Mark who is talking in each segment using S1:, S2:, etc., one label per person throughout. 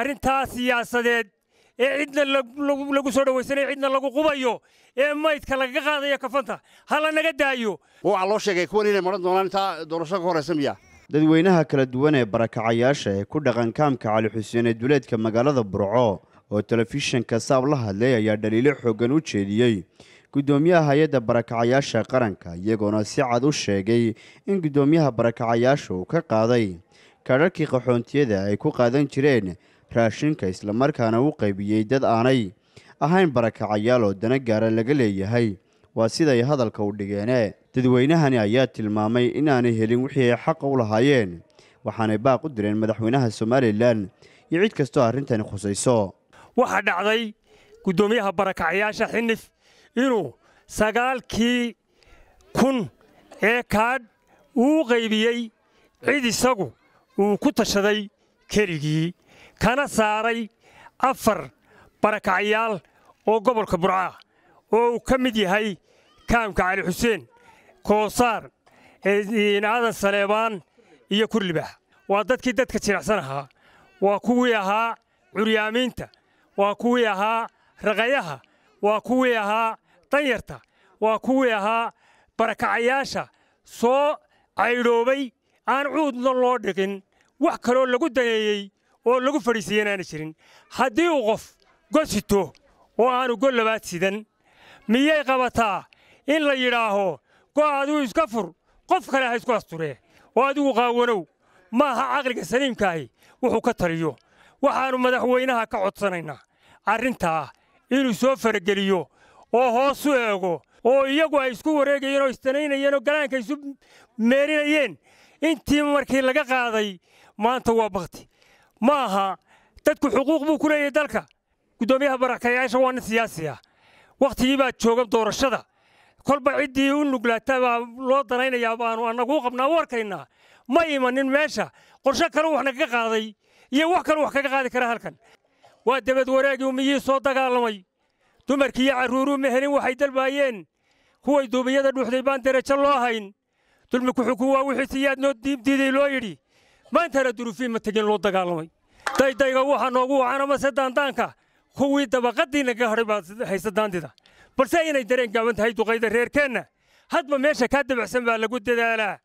S1: arrintaa siyaasadeed ee cidna lagu soo dhawaysanayo cidna lagu qubayo ee maydka lagaga qaadayo kafanta ha la naga daayo
S2: waxaa loo sheegay kuwan inay maran doonaan intaa doorashada ka horeysa miya
S3: dadweynaha kala duwan ee barakacayaasha ee ku dhaqan kaamka cali xuseen ee duleedka magaalada burco oo telefishanka saab la hadlay ayaa dhaliilo xooggan u jeediyey guddoomiyaha hay-adda barakacayaasha qaranka iyagoona si cad u sheegay in guddoomiyaha barakacayaasha uu ka qaaday kadharkii qaxoontiyada ay ku qaadan jireen raashinka islamarkaana u qaybiyey dad aanay ahayn barakacayaal oo dana gaara laga leeyahay waa siday hadalka u dhigeene dadweynahani ayaa tilmaamay inaanay helin wixii ay xaqa u lahaayeen waxaanay baaq u direen madaxweynaha somalilan iyo cid kastoo arrintani khusayso
S1: waxaa dhacday guddoomiyaha barakacayaasha xinif inuu sagaalkii kun ee kaadh uu qaybiyey cid isagu uu ku tashaday keligii kana saaray afar barakacyaal oo gobolka burca oo uu ka mid yahay kaamka cali xuseen koosaar aadan saleebaan iyo kurlibax waa dadkii dadka jilicsan ahaa waa kuwii ahaa curyaamiinta waa kuwii ahaa raqayaha waa kuwii ahaa danyarta waa kuwii ahaa barakacayaasha soo caydhoobay aan cuudna loo dhigin wax kaloo lagu daneeyey oo lagu fadhiisiiya inaana jirin haddii uu qof gosito oo aanu god labaad sidan miyay qabataa in la yidhaaho go' adigu iska fur qof kale ha isku asturee oo adigu qaawanow maaha caqliga saliimkaahi wuxuu ka taliyo waxaannu madaxweynaha ka codsanaynaa arrintaa inuu soo farageliyo oo hoos u eego oo iyagu ay isku wareegayeen oo istanaynayeen oo galaanka isu meerinayeen intii markii laga qaaday maanta waa bakti ma aha dadku xuquuq buu ku leeyahay dalka guddoomiyaha barakayaasha waa nin siyaasiya ah. wakhtigii baad jooga doorashada kolba ciddii u nuglaata baa loo danaynayaa baanu annagu qabnaa u arkaynaa ma imanin meesha qorsho kale wax nagaga qaaday iyo wax kale wax kaga qaadi kara halkan waa debad wareegii miyii soo dagaalamay dumarkii iyo ma helin waxay dalbaayeen kuway duubiyada dhuuxday baan derejo loo hayn dulmiku xukun waa wixiise siyaad noo diibdiiday loo yidhi maantana duruufiin ma tegin loo dagaalamay daydayga waxaa noogu wacan daandaanka kuwii dabaqadiinna hadhay baad haysa daandida balse inay dareen gaaban tahay duqayda reerkeenna hadba meesha kaa dabacsan baa lagu dadaalaa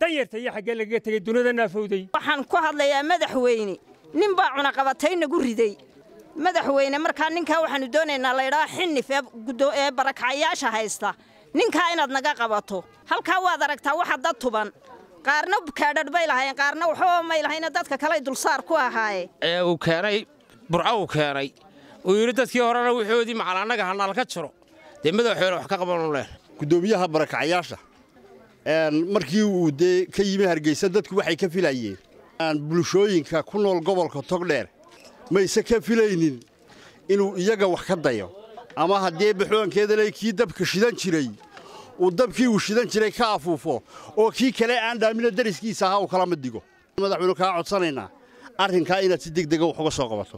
S1: danyarta iyo xaggee lagaga tegay dunida naafowday waxaan ku hadlayaa madaxweyne nin baa cunaqabatay nagu riday
S4: madaxweyne markaa ninkaa waxaanu doonaynaa laydhaha xinif ee barakacayaasha haysta ninkaa inaad naga qabato halkaa waad aragtaa waxa dad tuban qaarna kaadhadh bay lahayeen qaarna waxba may lahayna dadka kaley dulsaar ku ahaaye
S2: ee uu keenay burco uu keenay uu yidhi dadkii horena wixoodii macal annaga hanaal ka jiro dee madaxooyna wax ka qabanu leh guddoomiyaha barakacayaasha markii uu dee ka yimi hargeysa dadku waxay ka filayeen bulshooyinka ku nool gobolka togdheer mayse ka filaynin inuu iyaga wax ka dayo ama haddee baxoonkeedale kii dabka shidan jiray uu dabkii uu shidan jiray ka afuufo oo kii kale aan dhaamino dariskiisa ahaa uu kalama digo madaxwaynu kaa codsanaynaa arrinkaa inaad si deg dega ah wax uga soo qabato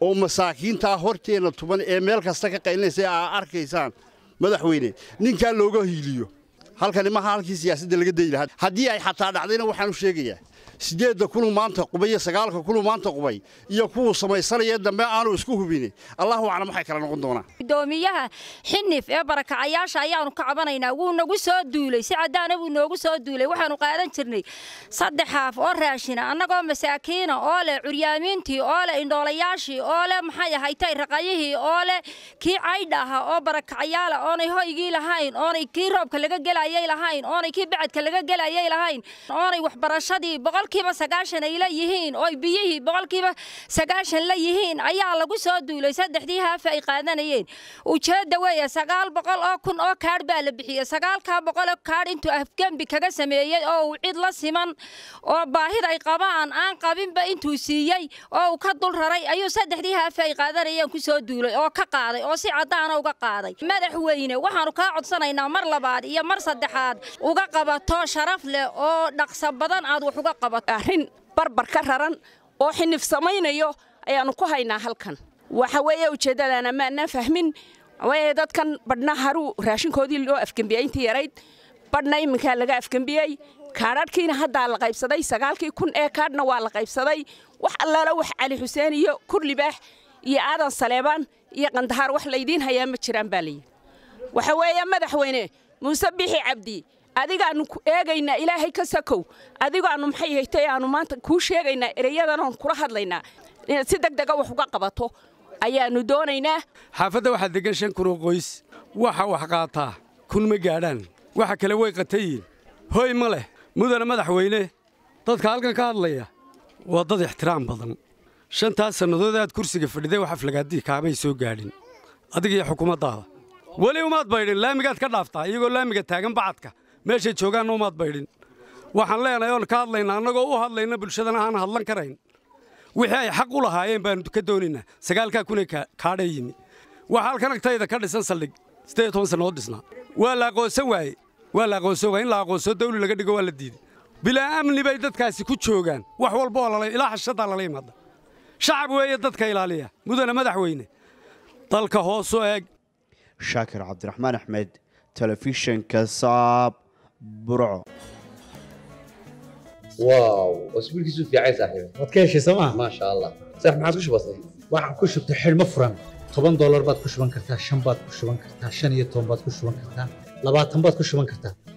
S2: oo masaakiintaa horteenna tuban ee meel kasta ka qaylinaysa aa arkaysaan madaxweyne ninkaa looga hiiliyo halkani maaha halkii siyaasadda laga dayi lahaa haddii ay xataa dhacdayna waxaan u sheegayaa sideedda kunu maanta qubay iyo sagaalka kunu maanta qubay iyo kuwuu samaysanaya dambe aanu isku hubini allahu aclam waxay kala noqon doonaa
S4: gudoomiyaha xinif ee barakacayaasha ayaanu ka cabanaynaa wuu nagu soo duulay si caddaana wuu noogu soo duulay waxaanu qaadan jirnay saddex haaf oo raashina ah, annagoo masaakiina ah, oo leh curyaamiintii oo leh indhoolayaashii oo leh maxay ahaytay raqayihii oo leh kii caydha ahaa oo barakacayaala ah, oonay hoygii lahayn oonay kii roobka laga gelayay lahayn oonay kii bacadka laga gelayay lahayn oonay waxbarashadii boqol boqolkiiba sagaashan ay la yihiin oo biyihii boqolkiiba sagaashan la yihiin ayaa lagu soo duulay saddexdii haaf ay qaadanayeen ujeedda weeye sagaal boqol oo kun oo kaadh baa la bixiyey sagaalkaa boqol oo kaadh intuu afgembi kaga sameeyey oo uu cid la siman oo baahida ay qabaan aan qabinba intuu siiyey oo uu ka dul raray ayuu saddexdii haaf ay qaadanayeen ku soo duulay oo ka qaaday oo si caddaana uga qaaday madaxweyne waxaanu kaa codsanaynaa mar labaad iyo mar saddexaad uga qabato sharaf leh oo dhaqso badan aad wax uga qabato arrin barbar ka raran oo xinif samaynayo ayaannu ku haynaa halkan waxa weeye ujeeddadaana maanaan fahmin waaye dadkan badhna haruu raashinkoodii loo afgembiyey yarayd badhna iminkaa laga afgembiyey kaadhadhkiina haddaa la qaybsaday sagaalkii kun ee kaadhna waa la qaybsaday wax allaala wax cali xuseen iyo kurlibaax iyo aadan saleebaan iyo qandahaar wax laydiin hayaa ma jiraan baa layidhi waxa weeye madaxweyne muuse bixi cabdi adigaanu ku eegaynaa ilaahay ka sakow adigaanu maxay haytay aanu maanta kuu sheegaynaa ereyadanoon kula hadlaynaa si deg dega wax uga qabato ayaannu doonaynaa
S5: xaafadda waxaa deggan shan kun oo qoys waxa wax qaataa kun ma gaadhaan waxa kale way qatayiin hoy ma leh mudana madaxweyne dadka halkan ka hadlaya waa dad ixtiraam badan shantaas sannadood aad kursiga fadhiday wax aflagaadii kaamay soo gaadhin adigiyo xukuumaddaada weli umaad baydhin laamigaad ka dhaaftaa iyagoo laamiga taagan bacadka meeshay joogaanna umaad baydhin waxaan leenahay oon ka hadlayna annagoo u hadlayna bulshadana aan hadlan karayn wixii ay xaq u lahaayeen baannu ka doonaynaa sagaalkaa kunee kaadhay yimi waxaa halkan agtayda ka dhisan saldhig siddeed toban sanno dhisnaa waa la aqoonsan waaye waa la aqoonsan in la aqoonsoo dawli laga dhigo waa la diiday bilaa amni bay dadkaasi ku joogaan wax walbaoo lala ilaa xashaddaa lala yimaada shacab weeye dadka ilaaliya mudane madaxweyne dalka hoosu eeg
S3: shaakir cabdiraxmaan axmed telefishinka saab burco
S2: waaw oo isbiilkiisu fiicay saaxiib waad ka heshay soo ma maasha allah saaxiib maxaad ku shubatay
S5: waxaan ku shubtay xidhmo furan toban doolar baad ku shuban kartaa shan baad ku shuban kartaa shan iyo toban baad ku shuban kartaa labaatan baad ku shuban kartaa